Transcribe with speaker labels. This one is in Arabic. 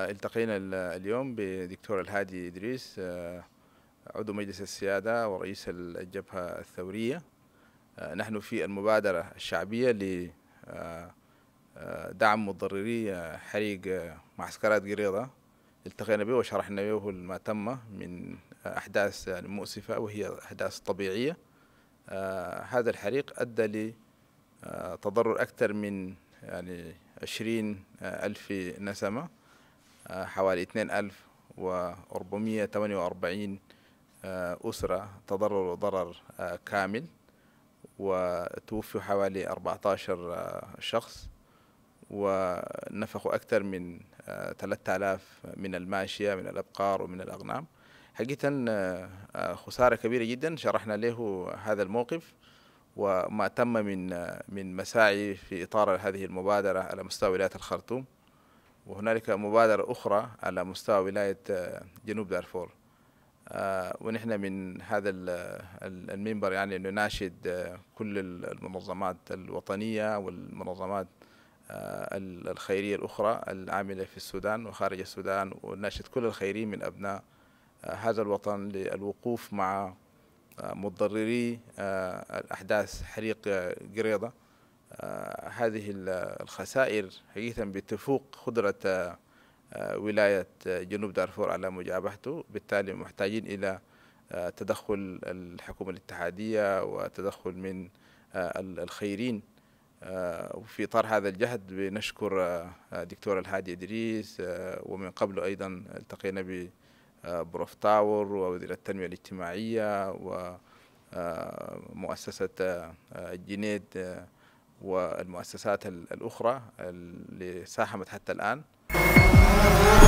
Speaker 1: التقينا اليوم بدكتور الهادي إدريس آه، عضو مجلس السيادة ورئيس الجبهة الثورية آه، نحن في المبادرة الشعبية لدعم آه، مضرري حريق معسكرات قريضة التقينا به وشرحنا له ما تم من أحداث مؤسفة وهي أحداث طبيعية هذا الحريق أدى لتضرر أكثر من يعني عشرين ألف نسمة آه، حوالي 2448 آه، أسرة تضرروا ضرر آه، كامل وتوفي حوالي 14 شخص ونفخوا أكثر من 3000 من الماشية من الأبقار ومن الأغنام حقيقة خسارة كبيرة جدا شرحنا له هذا الموقف وما تم من من مساعي في إطار هذه المبادرة على مستوى ولاية الخرطوم وهنالك مبادرة أخرى على مستوى ولاية آه، جنوب دارفور آه، ونحن من هذا المنبر يعني نناشد آه، كل المنظمات الوطنية والمنظمات الخيرية الأخرى العاملة في السودان وخارج السودان وناشد كل الخيرين من أبناء هذا الوطن للوقوف مع متضرري الأحداث حريق قريضة هذه الخسائر حقيقة بتفوق قدرة آه، ولاية آه، جنوب دارفور على مجابهته بالتالي محتاجين إلى آه، تدخل الحكومة الاتحادية وتدخل من الخيرين وفي إطار هذا الجهد بنشكر دكتور الهادي إدريس ومن قبل أيضا التقينا ببروف تاور ووزير التنمية الاجتماعية ومؤسسة جنيد والمؤسسات الأخرى اللي ساهمت حتى الآن